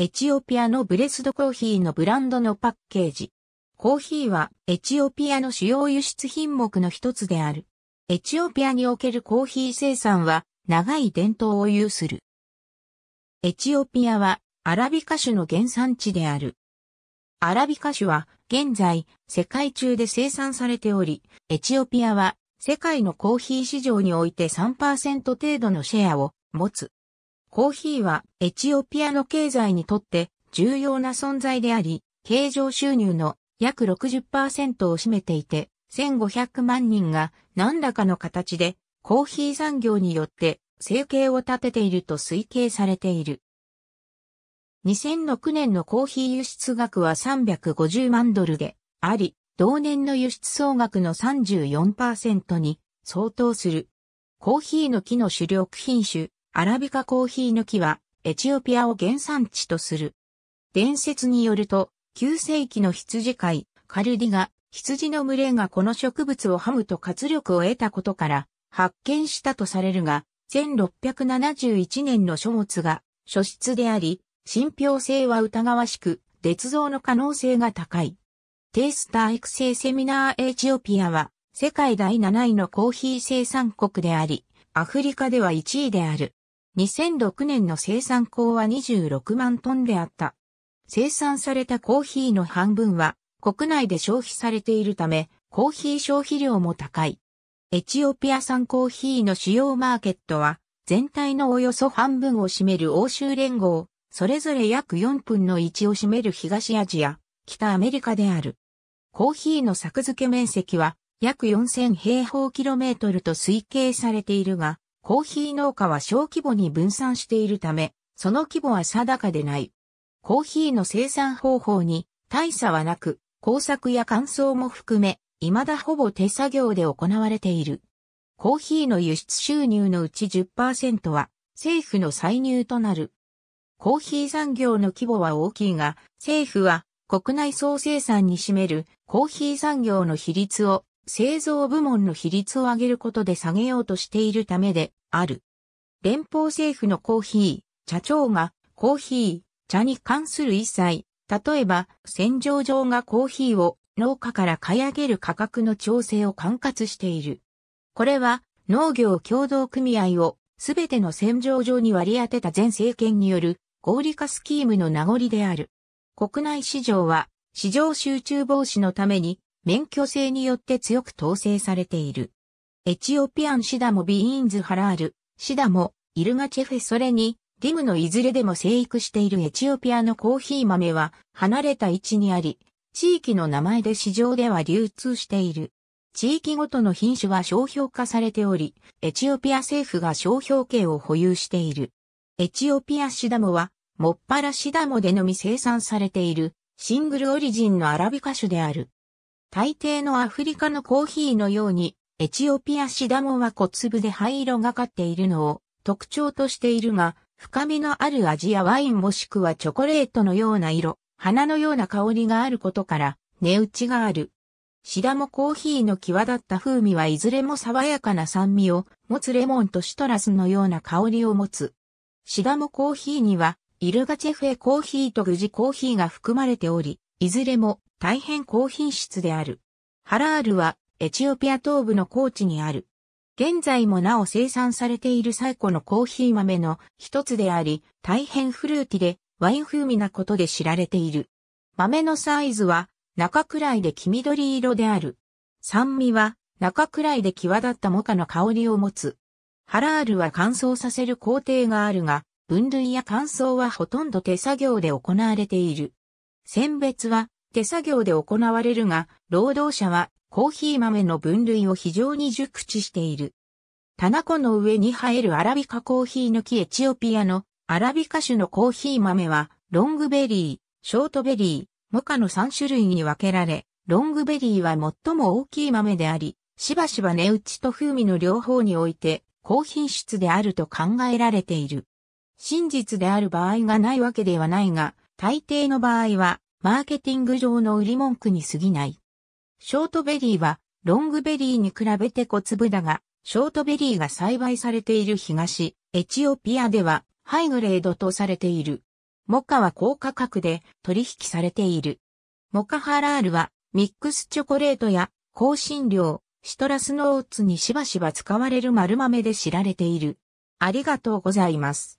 エチオピアのブレスドコーヒーのブランドのパッケージ。コーヒーはエチオピアの主要輸出品目の一つである。エチオピアにおけるコーヒー生産は長い伝統を有する。エチオピアはアラビカ種の原産地である。アラビカ種は現在世界中で生産されており、エチオピアは世界のコーヒー市場において3%程度のシェアを持つ。コーヒーはエチオピアの経済にとって重要な存在であり、経常収入の約60%を占めていて、1500万人が何らかの形でコーヒー産業によって生計を立てていると推計されている。2006年のコーヒー輸出額は350万ドルであり、同年の輸出総額の34%に相当する。コーヒーの木の主力品種、アラビカコーヒーの木はエチオピアを原産地とする。伝説によると、9世紀の羊飼い、カルディが、羊の群れがこの植物をハムと活力を得たことから、発見したとされるが、1671年の書物が、書質であり、信憑性は疑わしく、捏造の可能性が高い。テイスター育成セミナーエチオピアは、世界第7位のコーヒー生産国であり、アフリカでは1位である。2006年の生産港は26万トンであった。生産されたコーヒーの半分は国内で消費されているため、コーヒー消費量も高い。エチオピア産コーヒーの主要マーケットは、全体のおよそ半分を占める欧州連合、それぞれ約4分の1を占める東アジア、北アメリカである。コーヒーの作付け面積は約4000平方キロメートルと推計されているが、コーヒー農家は小規模に分散しているため、その規模は定かでない。コーヒーの生産方法に大差はなく、工作や乾燥も含め、未だほぼ手作業で行われている。コーヒーの輸出収入のうち10%は政府の歳入となる。コーヒー産業の規模は大きいが、政府は国内総生産に占めるコーヒー産業の比率を製造部門の比率を上げることで下げようとしているためで、ある。連邦政府のコーヒー、茶長がコーヒー、茶に関する一切、例えば、洗浄場がコーヒーを農家から買い上げる価格の調整を管轄している。これは、農業協同組合をすべての洗浄場に割り当てた前政権による合理化スキームの名残である。国内市場は市場集中防止のために免許制によって強く統制されている。エチオピアンシダモビーンズハラール、シダモ、イルガチェフェそれに、リムのいずれでも生育しているエチオピアのコーヒー豆は離れた位置にあり、地域の名前で市場では流通している。地域ごとの品種は商標化されており、エチオピア政府が商標権を保有している。エチオピアシダモは、もっぱらシダモでのみ生産されている、シングルオリジンのアラビカ種である。大抵のアフリカのコーヒーのように、エチオピアシダモは小粒で灰色がかっているのを特徴としているが、深みのある味やワインもしくはチョコレートのような色、花のような香りがあることから、値打ちがある。シダモコーヒーの際立った風味はいずれも爽やかな酸味を持つレモンとシトラスのような香りを持つ。シダモコーヒーには、イルガチェフェコーヒーとグジコーヒーが含まれており、いずれも大変高品質である。ハラールはエチオピア東部の高地にある。現在もなお生産されている最古のコーヒー豆の一つであり、大変フルーティでワイン風味なことで知られている。豆のサイズは中くらいで黄緑色である。酸味は中くらいで際立ったモカの香りを持つ。ハラールは乾燥させる工程があるが、分類や乾燥はほとんど手作業で行われている。選別は手作業で行われるが、労働者はコーヒー豆の分類を非常に熟知している。タナコの上に生えるアラビカコーヒー抜きエチオピアのアラビカ種のコーヒー豆は、ロングベリー、ショートベリー、モカの3種類に分けられ、ロングベリーは最も大きい豆であり、しばしば値打ちと風味の両方において、高品質であると考えられている。真実である場合がないわけではないが、大抵の場合は、マーケティング上の売り文句に過ぎない。ショートベリーは、ロングベリーに比べて小粒だが、ショートベリーが栽培されている東、エチオピアでは、ハイグレードとされている。モカは高価格で取引されている。モカハラールは、ミックスチョコレートや、香辛料、シトラスノーツにしばしば使われる丸豆で知られている。ありがとうございます。